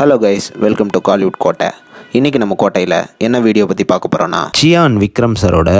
hello guys welcome to Kollywood கோட்டை இன்றைக்கி நம்ம கோட்டையில் என்ன வீடியோ பற்றி பார்க்க போகிறோன்னா சியான் விக்ரம் சரோட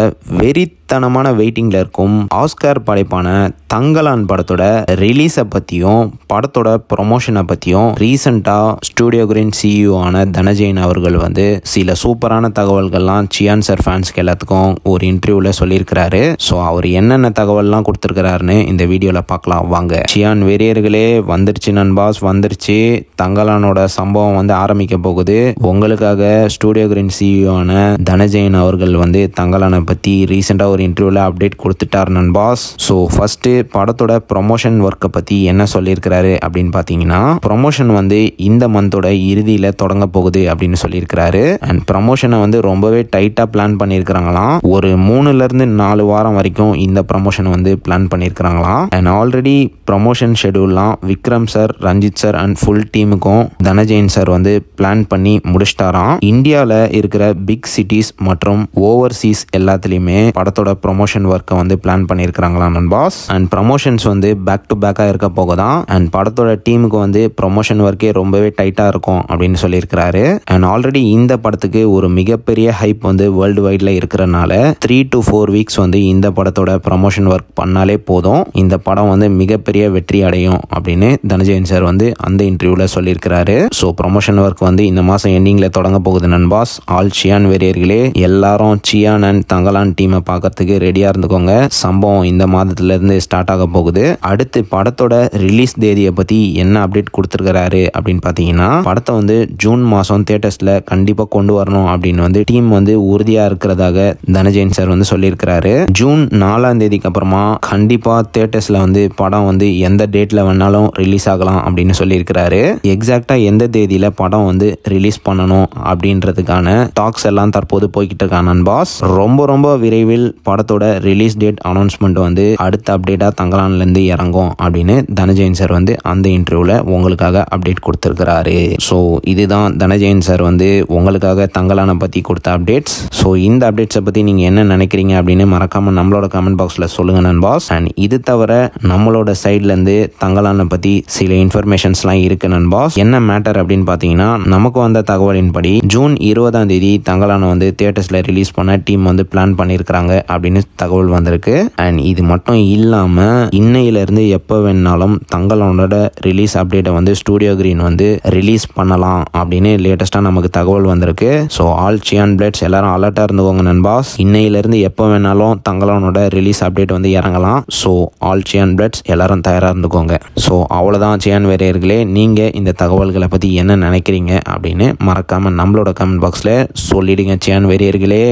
வெரி தனமான வெயிட்டிங்கில் இருக்கும் ஆஸ்கர் படைப்பான தங்கலான் படத்தோட ரிலீஸை பற்றியும் படத்தோட ப்ரொமோஷனை பற்றியும் ரீசெண்டாக ஸ்டூடியோ கிரீன் சிஇஓ ஆன தனஜெயின் அவர்கள் வந்து சில சூப்பரான தகவல்கள்லாம் சியான் சார் ஃபேன்ஸ்க்கு எல்லாத்துக்கும் ஒரு இன்டர்வியூவில் சொல்லியிருக்கிறாரு ஸோ அவர் என்னென்ன தகவல்லாம் கொடுத்துருக்கிறாருன்னு இந்த வீடியோவில் பார்க்கலாம் வாங்க சியான் வெறியர்களே வந்துருச்சு நண்பாஸ் வந்துருச்சு தங்கலானோட சம்பவம் வந்து ஆரம்பிக்க போகுது உங்களுக்காக ஸ்டூடியோ கிரீன் சிஇஓ ஆன தனஜெயின் அவர்கள் வந்து தங்கலானை பற்றி ரீசெண்டாக ஒரு ஒரு இன்டர்வியூவில் அப்டேட் கொடுத்துட்டார் நண்பாஸ் ஸோ ஃபஸ்ட்டு படத்தோட ப்ரொமோஷன் ஒர்க்கை பற்றி என்ன சொல்லியிருக்கிறாரு அப்படின்னு பார்த்தீங்கன்னா ப்ரொமோஷன் வந்து இந்த மந்தோட இறுதியில் தொடங்க போகுது அப்படின்னு சொல்லியிருக்கிறாரு அண்ட் ப்ரமோஷனை வந்து ரொம்பவே டைட்டாக பிளான் பண்ணியிருக்கிறாங்களாம் ஒரு மூணுலேருந்து நாலு வாரம் வரைக்கும் இந்த ப்ரமோஷன் வந்து பிளான் பண்ணியிருக்கிறாங்களாம் அண்ட் ஆல்ரெடி ப்ரமோஷன் ஷெடியூல்லாம் Vikram sir Ranjith sir and full டீமுக்கும் தனஜெயின் சார் வந்து பிளான் பண்ணி முடிச்சிட்டாராம் இந்தியாவில் இருக்கிற பிக் சிட்டிஸ் மற்றும் ஓவர்சீஸ் எல்லாத்துலேயுமே படத்தோட படத்தோட ப்ரொமோஷன் ஒர்க்கை வந்து பிளான் பண்ணியிருக்கிறாங்களா பாஸ் அண்ட் ப்ரமோஷன்ஸ் வந்து பேக் டு பேக்காக இருக்க போக தான் அண்ட் படத்தோட டீமுக்கு வந்து ப்ரொமோஷன் ஒர்க்கே ரொம்பவே டைட்டாக இருக்கும் அப்படின்னு சொல்லியிருக்கிறாரு அண்ட் ஆல்ரெடி இந்த படத்துக்கு ஒரு மிகப்பெரிய ஹைப் வந்து வேர்ல்டு வைடில் இருக்கிறனால த்ரீ டு ஃபோர் வீக்ஸ் வந்து இந்த படத்தோட ப்ரமோஷன் ஒர்க் பண்ணாலே போதும் இந்த படம் வந்து மிகப்பெரிய வெற்றி அடையும் அப்படின்னு தனஜயன் சார் வந்து அந்த இன்டர்வியூவில் சொல்லியிருக்கிறாரு ஸோ ப்ரொமோஷன் ஒர்க் வந்து இந்த மாதம் எண்டிங்கில் தொடங்க போகுது நண்பாஸ் ஆல் சியான் வெறியர்களே எல்லாரும் சியான் அண்ட் தங்கலான் டீமை பார்க்க பார்க்கறதுக்கு ரெடியாக இருந்துக்கோங்க சம்பவம் இந்த மாதத்துலேருந்து ஸ்டார்ட் ஆக போகுது அடுத்து படத்தோட ரிலீஸ் தேதியை பற்றி என்ன அப்டேட் கொடுத்துருக்கிறாரு அப்படின்னு பார்த்தீங்கன்னா படத்தை வந்து ஜூன் மாதம் தேட்டர்ஸில் கண்டிப்பாக கொண்டு வரணும் அப்படின்னு வந்து டீம் வந்து உறுதியாக இருக்கிறதாக தனஜெயின் சார் வந்து சொல்லியிருக்கிறாரு ஜூன் நாலாம் தேதிக்கு அப்புறமா கண்டிப்பாக தேட்டர்ஸில் வந்து படம் வந்து எந்த டேட்டில் வேணாலும் ரிலீஸ் ஆகலாம் அப்படின்னு சொல்லியிருக்கிறாரு எக்ஸாக்டாக எந்த தேதியில் படம் வந்து ரிலீஸ் பண்ணணும் அப்படின்றதுக்கான டாக்ஸ் எல்லாம் தற்போது போய்கிட்டு இருக்கான் பாஸ் ரொம்ப ரொம்ப விரைவில் படத்தோட ரிலீஸ் டேட் அனௌன்ஸ்மெண்ட் வந்து அடுத்த அப்டேட்டாக தங்கலான்லேருந்து இறங்கும் அப்படின்னு தனஜெயின் சார் வந்து அந்த இன்டர்வியூவில் உங்களுக்காக அப்டேட் கொடுத்துருக்கிறாரு ஸோ இதுதான் தனஜெயின் சார் வந்து உங்களுக்காக தங்கலானை பற்றி கொடுத்த அப்டேட்ஸ் ஸோ இந்த அப்டேட்ஸை பற்றி நீங்கள் என்ன நினைக்கிறீங்க அப்படின்னு மறக்காமல் நம்மளோட கமெண்ட் பாக்ஸில் சொல்லுங்கள் பாஸ் அண்ட் இது தவிர நம்மளோட சைட்லேருந்து தங்கலானை பற்றி சில இன்ஃபர்மேஷன்ஸ்லாம் இருக்குது நண்பாஸ் என்ன மேட்டர் அப்படின்னு பார்த்தீங்கன்னா நமக்கு வந்த தகவலின்படி ஜூன் இருபதாம் தேதி தங்கலானை வந்து தேட்டர்ஸில் ரிலீஸ் பண்ண டீம் வந்து பிளான் பண்ணியிருக்கிறாங்க அப்படின்னு தகவல் வந்திருக்கு அண்ட் இது மட்டும் இல்லாமல் இன்னையிலேருந்து எப்போ வேணாலும் தங்களோட ரிலீஸ் அப்டேட்டை வந்து ஸ்டூடியோ கிரீன் வந்து ரிலீஸ் பண்ணலாம் அப்படின்னு லேட்டஸ்ட்டாக நமக்கு தகவல் வந்திருக்கு ஸோ ஆல் சியான் பிளேட்ஸ் எல்லாரும் அலர்ட்டாக இருந்துக்கோங்க நண்பாஸ் இன்னையிலேருந்து எப்போ வேணாலும் தங்களோட ரிலீஸ் அப்டேட் வந்து இறங்கலாம் ஸோ ஆல் சியான் பிளட்ஸ் எல்லாரும் தயாராக இருந்துக்கோங்க ஸோ அவ்வளோதான் சியான் வேறையர்களே நீங்கள் இந்த தகவல்களை பற்றி என்ன நினைக்கிறீங்க அப்படின்னு மறக்காமல் நம்மளோட கமெண்ட் பாக்ஸில் சொல்லிடுங்க சியான் வேறையர்களே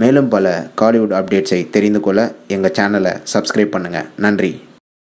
மேலும் பல காலிவுட் அப்டேட்ஸை தெரிந்து கொள்ள எங்கள் சேனலை சப்ஸ்கிரைப் பண்ணுங்கள் நன்றி